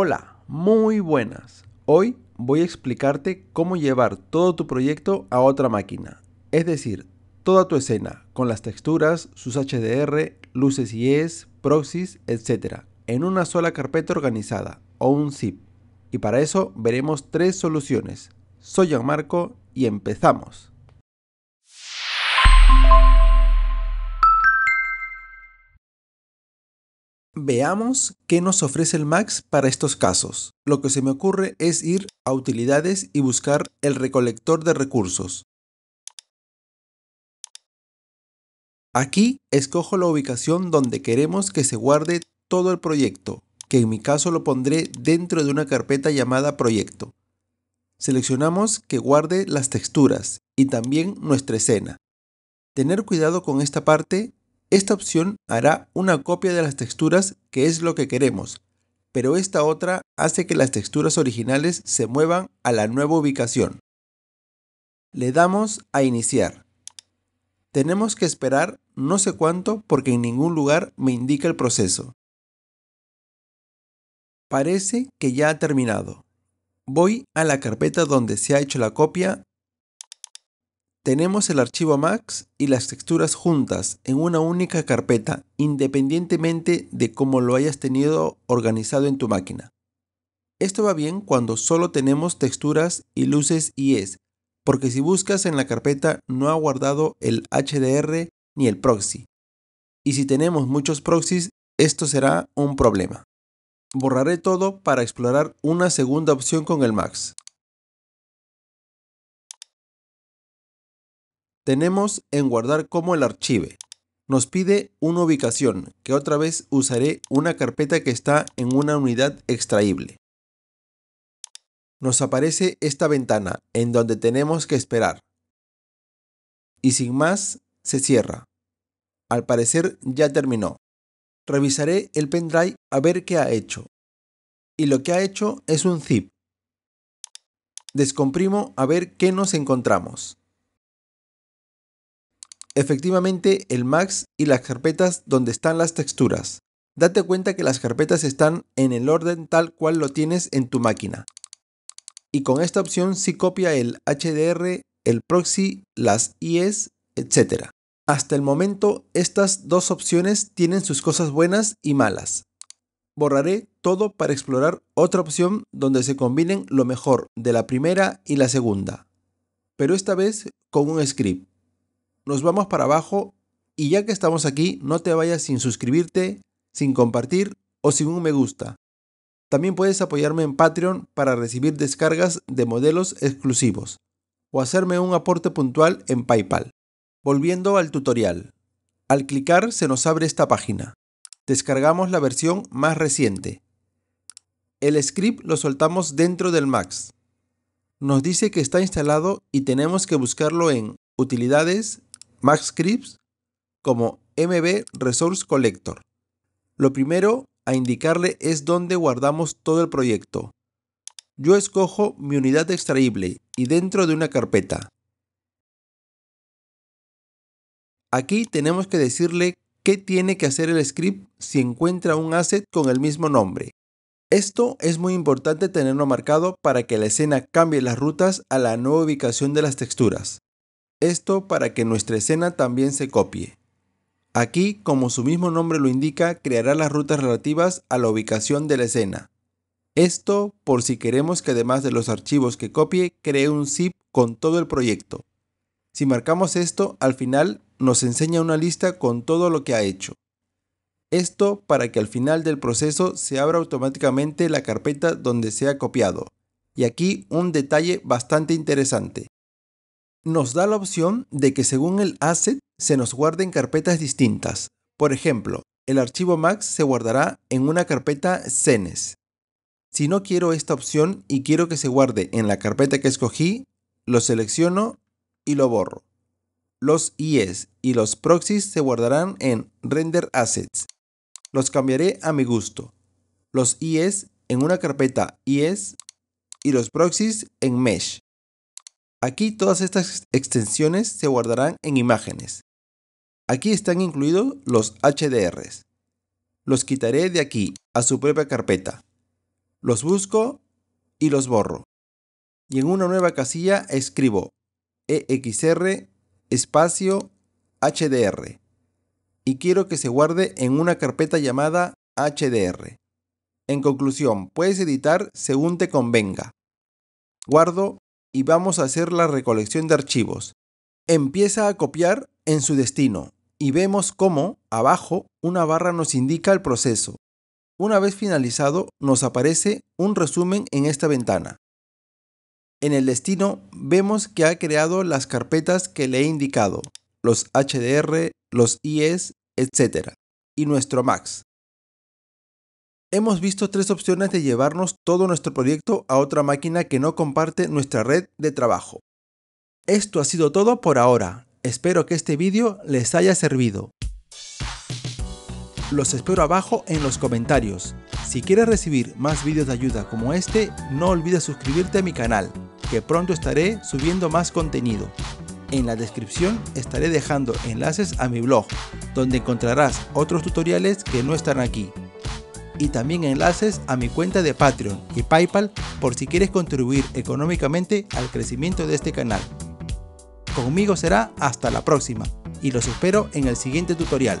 Hola, muy buenas. Hoy voy a explicarte cómo llevar todo tu proyecto a otra máquina, es decir, toda tu escena, con las texturas, sus HDR, luces IES, proxies, etc., en una sola carpeta organizada o un zip. Y para eso veremos tres soluciones. Soy marco y empezamos. veamos qué nos ofrece el Max para estos casos. Lo que se me ocurre es ir a utilidades y buscar el recolector de recursos. Aquí escojo la ubicación donde queremos que se guarde todo el proyecto, que en mi caso lo pondré dentro de una carpeta llamada proyecto. Seleccionamos que guarde las texturas y también nuestra escena. Tener cuidado con esta parte esta opción hará una copia de las texturas que es lo que queremos, pero esta otra hace que las texturas originales se muevan a la nueva ubicación. Le damos a iniciar. Tenemos que esperar no sé cuánto porque en ningún lugar me indica el proceso. Parece que ya ha terminado. Voy a la carpeta donde se ha hecho la copia tenemos el archivo Max y las texturas juntas en una única carpeta, independientemente de cómo lo hayas tenido organizado en tu máquina. Esto va bien cuando solo tenemos texturas y luces es, porque si buscas en la carpeta no ha guardado el HDR ni el proxy. Y si tenemos muchos proxies, esto será un problema. Borraré todo para explorar una segunda opción con el Max. tenemos en guardar como el archivo. Nos pide una ubicación, que otra vez usaré una carpeta que está en una unidad extraíble. Nos aparece esta ventana en donde tenemos que esperar. Y sin más, se cierra. Al parecer ya terminó. Revisaré el pendrive a ver qué ha hecho. Y lo que ha hecho es un zip. Descomprimo a ver qué nos encontramos. Efectivamente, el max y las carpetas donde están las texturas. Date cuenta que las carpetas están en el orden tal cual lo tienes en tu máquina. Y con esta opción sí copia el HDR, el proxy, las IES, etc. Hasta el momento, estas dos opciones tienen sus cosas buenas y malas. Borraré todo para explorar otra opción donde se combinen lo mejor de la primera y la segunda, pero esta vez con un script nos vamos para abajo y ya que estamos aquí, no te vayas sin suscribirte, sin compartir o sin un me gusta. También puedes apoyarme en Patreon para recibir descargas de modelos exclusivos o hacerme un aporte puntual en PayPal. Volviendo al tutorial. Al clicar se nos abre esta página. Descargamos la versión más reciente. El script lo soltamos dentro del Max. Nos dice que está instalado y tenemos que buscarlo en Utilidades, Max Scripts como MB Resource Collector. Lo primero a indicarle es dónde guardamos todo el proyecto. Yo escojo mi unidad extraíble y dentro de una carpeta. Aquí tenemos que decirle qué tiene que hacer el script si encuentra un asset con el mismo nombre. Esto es muy importante tenerlo marcado para que la escena cambie las rutas a la nueva ubicación de las texturas. Esto para que nuestra escena también se copie. Aquí, como su mismo nombre lo indica, creará las rutas relativas a la ubicación de la escena. Esto por si queremos que además de los archivos que copie, cree un zip con todo el proyecto. Si marcamos esto, al final nos enseña una lista con todo lo que ha hecho. Esto para que al final del proceso se abra automáticamente la carpeta donde se ha copiado. Y aquí un detalle bastante interesante nos da la opción de que según el asset se nos guarden carpetas distintas. Por ejemplo, el archivo Max se guardará en una carpeta Scenes. Si no quiero esta opción y quiero que se guarde en la carpeta que escogí, lo selecciono y lo borro. Los IEs y los proxies se guardarán en Render Assets. Los cambiaré a mi gusto. Los IEs en una carpeta is y los proxies en Mesh. Aquí todas estas extensiones se guardarán en imágenes. Aquí están incluidos los HDRs. Los quitaré de aquí a su propia carpeta. Los busco y los borro. Y en una nueva casilla escribo EXR espacio HDR. Y quiero que se guarde en una carpeta llamada HDR. En conclusión, puedes editar según te convenga. Guardo y vamos a hacer la recolección de archivos. Empieza a copiar en su destino y vemos cómo, abajo, una barra nos indica el proceso. Una vez finalizado, nos aparece un resumen en esta ventana. En el destino vemos que ha creado las carpetas que le he indicado, los HDR, los IS, etcétera y nuestro Max. Hemos visto tres opciones de llevarnos todo nuestro proyecto a otra máquina que no comparte nuestra red de trabajo. Esto ha sido todo por ahora. Espero que este vídeo les haya servido. Los espero abajo en los comentarios. Si quieres recibir más vídeos de ayuda como este, no olvides suscribirte a mi canal, que pronto estaré subiendo más contenido. En la descripción estaré dejando enlaces a mi blog, donde encontrarás otros tutoriales que no están aquí y también enlaces a mi cuenta de Patreon y PayPal por si quieres contribuir económicamente al crecimiento de este canal. Conmigo será hasta la próxima y los espero en el siguiente tutorial.